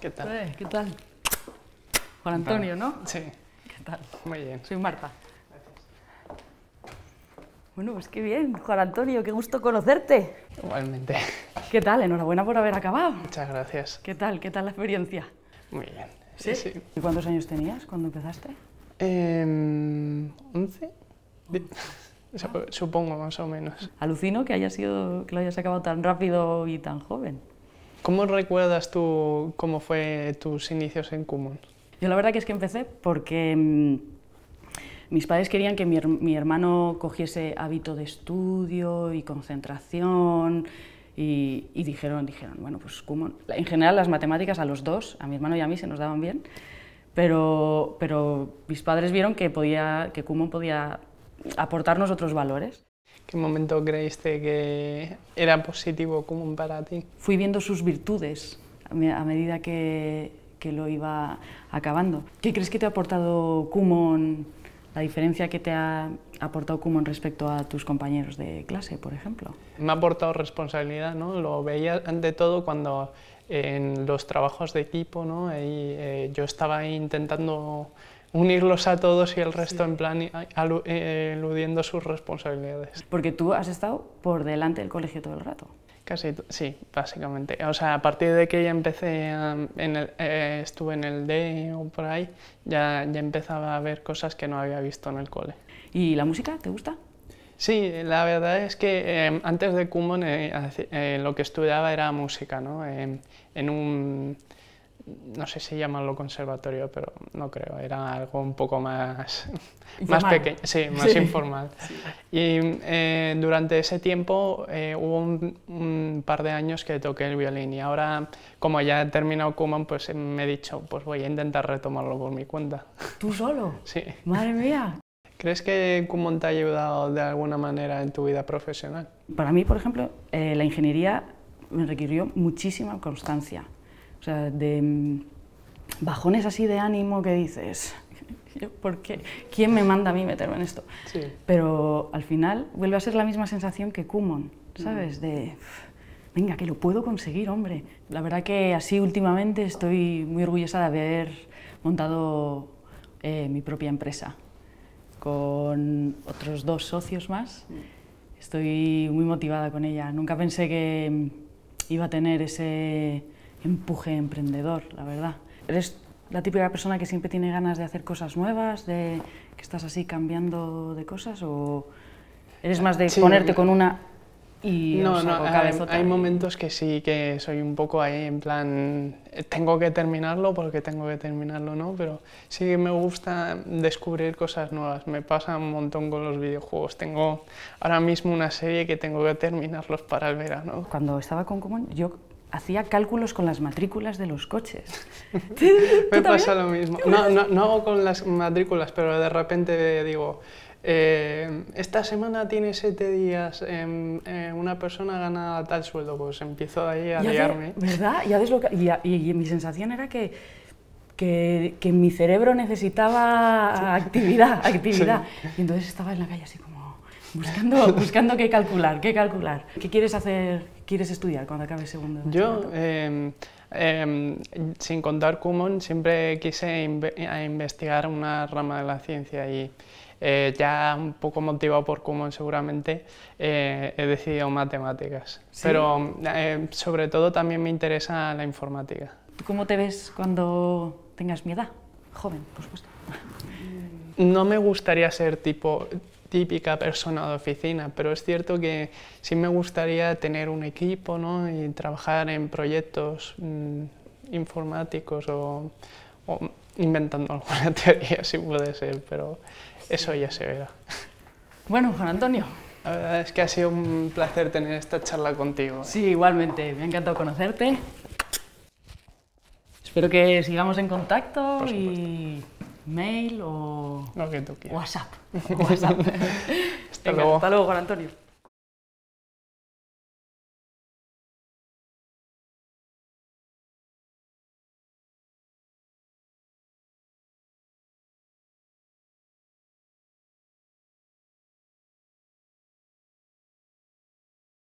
¿Qué tal? Eh, ¿Qué tal? Juan Antonio, ¿no? Sí. ¿Qué tal? Muy bien. Soy Marta. Gracias. Bueno, pues qué bien, Juan Antonio, qué gusto conocerte. Igualmente. ¿Qué tal? Enhorabuena por haber acabado. Muchas gracias. ¿Qué tal? ¿Qué tal la experiencia? Muy bien. Sí, ¿Y cuántos años tenías cuando empezaste? Eh, em, 11. Supongo, más o menos. Alucino que, haya sido, que lo hayas acabado tan rápido y tan joven. ¿Cómo recuerdas tú cómo fue tus inicios en Kumon? Yo la verdad que es que empecé porque mm, mis padres querían que mi, hermano cogiese hábito de estudio y concentración y, dijeron, dijeron, bueno, pues Kumon. En general las matemáticas a los dos, a mi hermano y a mí se nos daban bien, pero, pero mis padres vieron que, podía, que Kumon podía aportarnos otros valores. ¿Qué momento creíste que era positivo común para ti? Fui viendo sus virtudes a medida que, que lo iba acabando. ¿Qué crees que te ha aportado Kumon, la diferencia que te ha aportado Kumon respecto a tus compañeros de clase, por ejemplo? Me ha aportado responsabilidad, ¿no? Lo veía ante todo cuando eh, en los trabajos de equipo, ¿no? Y, eh, yo estaba intentando unirlos a todos y el resto en plan eh, eludiendo sus responsabilidades. Porque tú has estado por delante del colegio todo el rato. Casi, sí, básicamente. O sea, a partir de que ya empecé, en el, eh, estuve en el D o por ahí, ya, ya empezaba a ver cosas que no había visto en el cole. ¿Y la música? ¿Te gusta? Sí, la verdad es que em, antes de Kumon eh, lo que estudiaba era música, ¿no? Em, en un no sé si llamarlo conservatorio, pero no creo, era algo un poco más, más pequeño, sí, más informal. Y eh, durante ese tiempo eh, hubo un, par de años que toqué el violín y ahora, como ya he terminado Kuman, pues me he dicho, pues voy a intentar retomarlo por mi cuenta. ¿Tú solo? Sí. Madre mía. ¿Crees que Kumon te ha ayudado de alguna manera en tu vida profesional? Para mí, por ejemplo, eh, la ingeniería me requirió muchísima constancia de mm, bajones así de ánimo que dices, ¿por qué? ¿Quién me manda a mí meterme en esto? Pero al final vuelve a ser la misma sensación que Kumon, ¿sabes? Mm. De, venga, que lo puedo conseguir, hombre. La verdad que así últimamente estoy muy orgullosa de haber montado eh, mi propia empresa con otros dos socios más. Mm. Estoy muy motivada con ella. Nunca pensé que iba a tener ese empuje emprendedor, la verdad. Eres la típica persona que siempre tiene ganas de hacer cosas nuevas, de que estás así cambiando de cosas o eres más de ponerte con una y no, no, hay, momentos que sí que soy un poco ahí en plan tengo que terminarlo porque tengo que terminarlo, ¿no? Pero sí que me gusta descubrir cosas nuevas. Me pasa un montón con los videojuegos. Tengo ahora mismo una serie que tengo que terminarlos para el verano. Cuando estaba con Común, yo hacía cálculos con las matrículas de los coches. Me pasa lo mismo. No, no, no, hago con las matrículas, pero de repente digo, eh, esta semana tiene siete días, em, eh, una persona gana tal sueldo, pues empiezo ahí a liarme. ¿Verdad? Ya y, y, mi sensación era que, que, mi cerebro necesitaba actividad, actividad. Y entonces estaba en la calle así como buscando, buscando qué calcular, qué calcular. ¿Qué quieres hacer? quieres estudiar cuando acabes segundo? Yo, em, em, sin contar Kumon, siempre quise investigar una rama de la ciencia y eh, ya un poco motivado por Kumon seguramente, eh, he decidido matemáticas. Pero eh, sobre todo también me interesa la informática. cómo te ves cuando tengas mi edad? Joven, por supuesto. No me gustaría ser tipo típica persona de oficina, pero es cierto que sí me gustaría tener un equipo ¿no? y trabajar en proyectos mm, informáticos o, inventando alguna teoría, si puede ser, pero eso ya se verá. Bueno, Juan Antonio. La verdad es que ha sido un placer tener esta charla contigo. ¿eh? Sí, igualmente, me ha encantado conocerte. Espero que sigamos en contacto y mail o, WhatsApp. O WhatsApp. hasta luego, Juan Antonio.